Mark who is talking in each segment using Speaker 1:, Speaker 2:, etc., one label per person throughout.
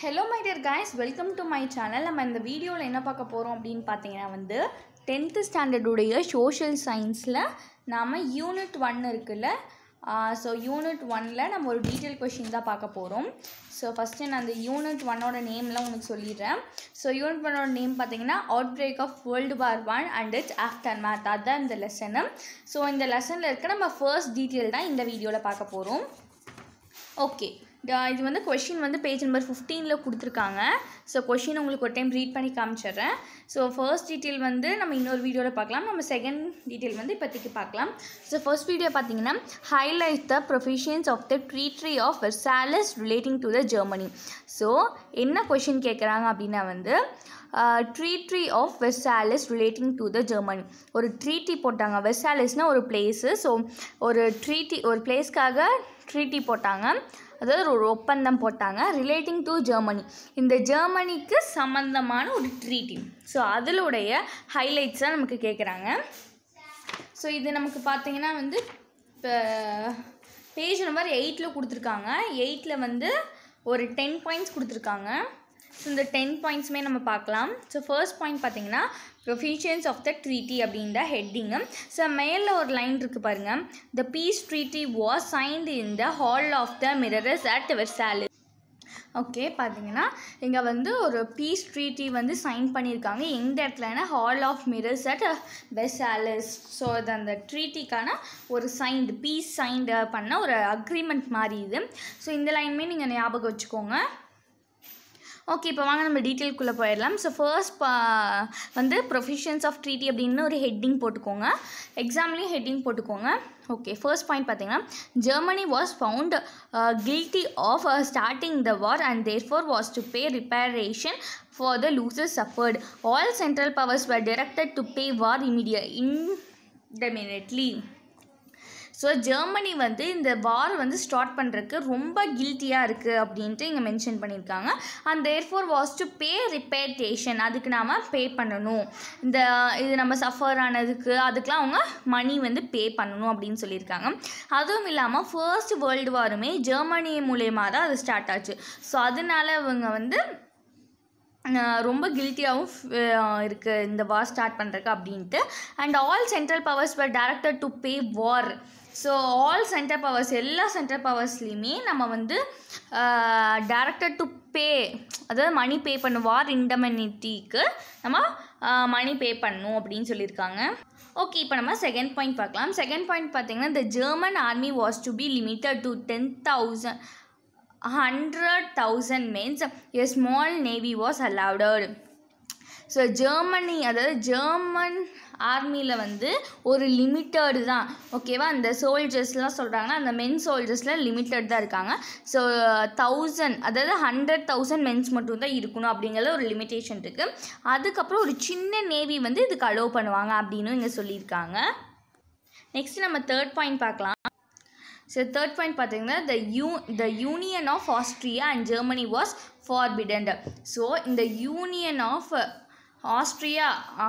Speaker 1: Hello my dear guys welcome to my channel நம்ம இந்த வீடியோவில் என்ன பார்க்க போகிறோம் அப்படின்னு பார்த்தீங்கன்னா வந்து டென்த்து ஸ்டாண்டர்டுடைய சோஷியல் சயின்ஸில் நாம் யூனிட் ஒன் இருக்குல்ல ஸோ யூனிட் ஒனில் நம்ம ஒரு டீட்டெயில் கொஷின் தான் பார்க்க போகிறோம் ஸோ ஃபஸ்ட்டு நான் அந்த யூனிட் ஒன்னோட நேம்லாம் உனக்கு சொல்லிடுறேன் ஸோ யூனிட் ஒன்னோட நேம் பார்த்தீங்கன்னா outbreak of world war one and it's aftermath அதுதான் இந்த லெசனு ஸோ இந்த லெசனில் இருக்க நம்ம ஃபர்ஸ்ட் டீட்டெயில் தான் இந்த வீடியோவில் பார்க்க போகிறோம் ஓகே இது வந்து கொஷின் வந்து பேஜ் நம்பர் ஃபிஃப்டீனில் கொடுத்துருக்காங்க ஸோ கொஷின் உங்களுக்கு ஒரு டைம் ரீட் பண்ணி காமிச்சிடுறேன் ஸோ ஃபர்ஸ்ட் டீட்டெயில் வந்து நம்ம இன்னொரு வீடியோவில் பார்க்கலாம் நம்ம செகண்ட் டீட்டெயில் வந்து இப்போதைக்கு பார்க்கலாம் ஸோ ஃபர்ஸ்ட் வீடியோ பார்த்தீங்கன்னா highlight the provisions of the treaty of Versailles relating to the Germany so என்ன கொஷின் கேட்குறாங்க அப்படின்னா வந்து treaty of Versailles relating to the Germany ஒரு ட்ரீட்டி போட்டாங்க வெர்சாலிஸ்னால் ஒரு பிளேஸு ஸோ ஒரு ட்ரீட்டி ஒரு பிளேஸ்க்காக ட்ரீட்டி போட்டாங்க அதாவது ஒரு ஒப்பந்தம் போட்டாங்க ரிலேட்டிங் டு ஜெர்மனி இந்த ஜெர்மனிக்கு சம்மந்தமான ஒரு ட்ரீட்டி ஸோ அதிலுடைய ஹைலைட்ஸாக நமக்கு கேட்குறாங்க ஸோ இது நமக்கு பார்த்தீங்கன்னா வந்து இப்போ பேஜ் நம்பர் எயிட்டில் கொடுத்துருக்காங்க எயிட்டில் வந்து ஒரு டென் பாயிண்ட்ஸ் கொடுத்துருக்காங்க ஸோ இந்த டென் பாயிண்ட்ஸுமே நம்ம பார்க்கலாம் ஸோ ஃபர்ஸ்ட் பாயிண்ட் பார்த்தீங்கன்னா ப்ரொஃபிஷியன்ஸ் ஆஃப் த ட்ரீட்டி அப்படின்ற ஹெட்டிங்கு ஸோ மேலில் ஒரு லைன் இருக்குது பாருங்கள் the peace treaty was signed in the hall of the mirrors at Versailles okay பார்த்தீங்கன்னா இங்கே வந்து ஒரு பீஸ் ட்ரீட்டி வந்து சைன் பண்ணியிருக்காங்க எந்த இடத்துலனா hall of mirrors at Versailles so அது அந்த ட்ரீட்டிக்கான ஒரு சைன்டு பீஸ் சைன்டு பண்ண ஒரு அக்ரிமெண்ட் மாதிரி இது ஸோ இந்த லைனுமே நீங்கள் ஞாபகம் வச்சுக்கோங்க ஓகே இப்போ வாங்க நம்ம டீட்டெயில்குள்ளே போயிடலாம் ஸோ ஃபர்ஸ்ட் பா வந்து ப்ரொஃபிஷன்ஸ் ஆஃப் ட்ரீட்டி அப்படின்னு ஒரு ஹெட்டிங் போட்டுக்கோங்க எக்ஸாம்லேயும் ஹெட்டிங் போட்டுக்கோங்க ஓகே ஃபர்ஸ்ட் பாயிண்ட் பார்த்தீங்கன்னா Germany was found guilty of starting the war and therefore was to pay reparation for the losses suffered all central powers were directed to pay war immediate indemnity so Germany வந்து இந்த வார் வந்து start பண்ணுறதுக்கு ரொம்ப கில்ட்டியாக இருக்குது அப்படின்ட்டு இங்கே mention பண்ணியிருக்காங்க and therefore was to pay reparation அதுக்கு நாம் பே பண்ணணும் இந்த இது நம்ம சஃபர் ஆனதுக்கு அதுக்கெலாம் அவங்க மணி வந்து பே பண்ணணும் அப்படின்னு சொல்லியிருக்காங்க அதுவும் இல்லாமல் ஃபர்ஸ்ட் வேர்ல்டு வாருமே ஜெர்மனி மூலயமா தான் அது ஸ்டார்ட் ஆச்சு ஸோ அதனால இவங்க வந்து ரொம்ப கில்ட்டியாகவும் இருக்குது இந்த வார் ஸ்டார்ட் பண்ணுறக்கு அப்படின்ட்டு and all central powers were directed to pay war so all central powers எல்லா சென்ட்ரல் பவர்ஸ்லேயுமே நம்ம வந்து டேரக்டர் டு பே அதாவது மணி பே பண்ணும் வார் இண்டமெனிட்டிக்கு நம்ம மணி பே பண்ணும் அப்படின்னு சொல்லியிருக்காங்க ஓகே இப்போ நம்ம செகண்ட் பாயிண்ட் பார்க்கலாம் செகண்ட் பாயிண்ட் பார்த்திங்கன்னா the German army was to be limited to ten thousand hundred thousand means a small navy was allowed. So Germany அதாவது ஜெர்மன் ஆர்மியில் வந்து ஒரு லிமிட்டடு தான் ஓகேவா அந்த சோல்ஜர்ஸ்லாம் சொல்கிறாங்கன்னா அந்த மென் சோல்ஜர்ஸில் லிமிட்டட் தான் இருக்காங்க ஸோ தௌசண்ட் அதாவது ஹண்ட்ரட் தௌசண்ட் மென்ஸ் மட்டும்தான் இருக்கணும் அப்படிங்கிற ஒரு லிமிட்டேஷன் இருக்குது அதுக்கப்புறம் ஒரு சின்ன நேவி வந்து இதுக்கு அலோவ் பண்ணுவாங்க அப்படின்னு இங்கே சொல்லியிருக்காங்க நெக்ஸ்ட் நம்ம தேர்ட் பாயிண்ட் பார்க்கலாம் ஸோ தேர்ட் பாயிண்ட் பார்த்தீங்கன்னா the U the union of Austria and Germany was forbidden so இந்த யூனியன் ஆஃப் ஆஸ்ட்ரியா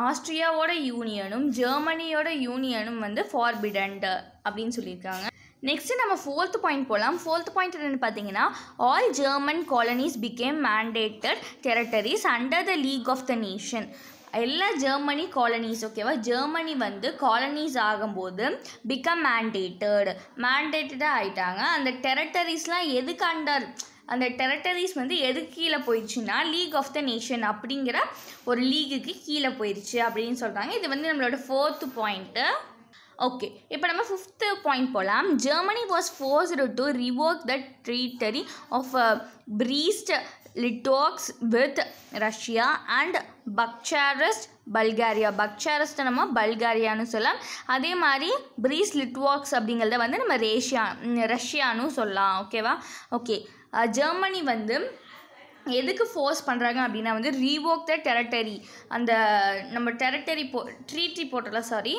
Speaker 1: ஆஸ்ட்ரியாவோட யூனியனும் ஜெர்மனியோட யூனியனும் வந்து ஃபார்பிடன்ட் அப்படின்னு சொல்லியிருக்காங்க நெக்ஸ்ட்டு நம்ம ஃபோர்த் பாயிண்ட் போகலாம் ஃபோர்த் பாயிண்ட் என்னென்னு பார்த்தீங்கன்னா all German colonies became mandated territories under the league of the nation எல்லா ஜெர்மனி காலனிஸ் ஓகேவா ஜெர்மனி வந்து காலனிஸ் ஆகும்போது பிகம் மேண்டேட்டட் மேண்டேட்டடாக ஆயிட்டாங்க அந்த டெரட்டரிஸ்லாம் எதுக்கு அண்டர் அந்த டெரட்டரிஸ் வந்து எதுக்கு கீழே போயிடுச்சுன்னா லீக் ஆஃப் த நேஷன் அப்படிங்கிற ஒரு லீகுக்கு கீழே போயிடுச்சு அப்படின்னு சொல்கிறாங்க இது வந்து நம்மளோட ஃபோர்த்து பாயிண்ட்டு ஓகே இப்போ நம்ம ஃபிஃப்த்து பாயிண்ட் போகலாம் Germany was forced to revoke the treaty of Brest Litovsk with Russia and Bucharest Bulgaria பக்சாரஸ்ட்டை நம்ம பல்காரியான்னு சொல்லலாம் அதே மாதிரி பிரீஸ் லிட்வாக்ஸ் அப்படிங்கிறத வந்து நம்ம ரேஷியா ரஷ்யான்னு சொல்லலாம் ஓகேவா ஓகே ஜெர்மனி வந்து எதுக்கு ஃபோர்ஸ் பண்ணுறாங்க அப்படின்னா வந்து ரீவோக் த டெரட்டரி அந்த நம்ம டெரட்டரி போ ட்ரீட்ரி போட்டல sorry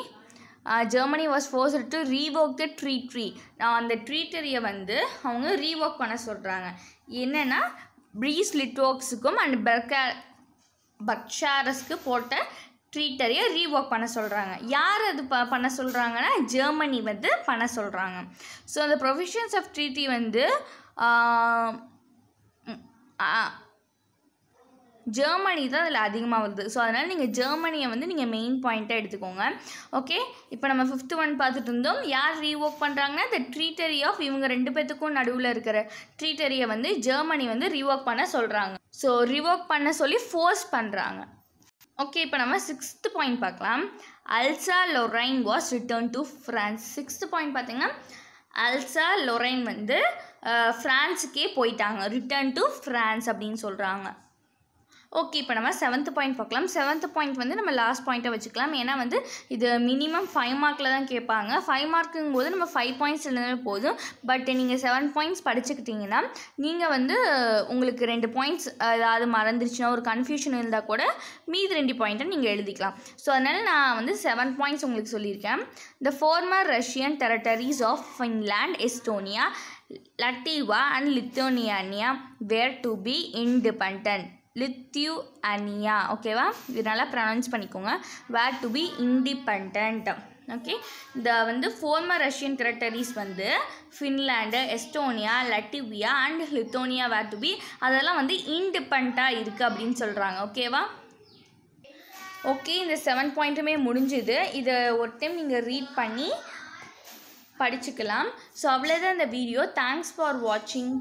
Speaker 1: Germany was force to revoke the treaty நான் அந்த ட்ரீட்டரியை வந்து அவங்க ரீவோக் பண்ண சொல்கிறாங்க என்னென்னா ப்ரீஸ் லிட்வோக்ஸுக்கும் அண்ட் பர்க பக்ஷாரஸ்க்கு போட்ட ட்ரீட்டரையை ரீவோக் பண்ண சொல்கிறாங்க யார் அது ப பண்ண சொல்கிறாங்கன்னா ஜெர்மனி வந்து பண்ண சொல்கிறாங்க ஸோ அந்த ப்ரொவிஷன்ஸ் ஆஃப் ட்ரீட்டி வந்து ஜெர்மனி தான் அதில் அதிகமாக வருது ஸோ அதனால் நீங்கள் ஜெர்மனியை வந்து நீங்கள் மெயின் பாயிண்ட்டாக எடுத்துக்கோங்க ஓகே இப்போ நம்ம ஃபிஃப்த்து ஒன் பார்த்துட்டு இருந்தோம் யார் ரீஒர்க் பண்ணுறாங்கன்னா இந்த ட்ரீட்டரி ஆஃப் இவங்க ரெண்டு பேத்துக்கும் நடுவில் இருக்கிற ட்ரீட்டரியை வந்து ஜெர்மனி வந்து ரீஒர்க் பண்ண சொல்கிறாங்க ஸோ ரிவோக் பண்ண சொல்லி ஃபோர்ஸ் பண்ணுறாங்க ஓகே இப்போ நம்ம சிக்ஸ்த்து பாயிண்ட் பார்க்கலாம் Alsace Lorraine was return to France sixth point பார்த்தீங்கன்னா அல்சா லொரைன் வந்து ஃப்ரான்ஸுக்கே போயிட்டாங்க ரிட்டர்ன் டு ஃப்ரான்ஸ் அப்படின்னு சொல்கிறாங்க ஓகே இப்போ நம்ம செவன்த் பாயிண்ட் பார்க்கலாம் செவன்த் பாயிண்ட் வந்து நம்ம லாஸ்ட் பாயிண்ட்டை வச்சுக்கலாம் ஏன்னா வந்து இது மினிமம் ஃபைவ் மார்க்கில் தான் கேட்பாங்க ஃபைவ் மார்க்குங்கும் போது நம்ம ஃபைவ் பாயிண்ட்ஸ் இருந்தாலும் போதும் பட் நீங்கள் செவன் பாயிண்ட்ஸ் படிச்சுக்கிட்டிங்கன்னா நீங்கள் வந்து உங்களுக்கு ரெண்டு பாயிண்ட்ஸ் ஏதாவது மறந்துருச்சுன்னா ஒரு கன்ஃபியூஷன் இருந்தால் கூட மீதி ரெண்டு பாயிண்ட்டை நீங்கள் எழுதிக்கலாம் ஸோ அதனால் நான் வந்து செவன் பாயிண்ட்ஸ் உங்களுக்கு சொல்லியிருக்கேன் the former Russian territories of Finland Estonia Latvia and Lithuania were to be independent Lithuania ஓகேவா இது நல்லா பண்ணிக்கோங்க were to be independent okay இந்த வந்து ஃபோர்மர் ரஷ்யன் கிரட்டரிஸ் வந்து Finland Estonia Latvia and Lithuania were to be அதெல்லாம் வந்து இண்டிபெண்ட்டாக இருக்குது அப்படின்னு சொல்கிறாங்க ஓகேவா ஓகே இந்த செவன் பாயிண்ட்டுமே முடிஞ்சுது இதை ஒரு டைம் நீங்கள் ரீட் பண்ணி படிச்சுக்கலாம் ஸோ அவ்வளோதான் இந்த வீடியோ தேங்க்ஸ் ஃபார் வாட்சிங்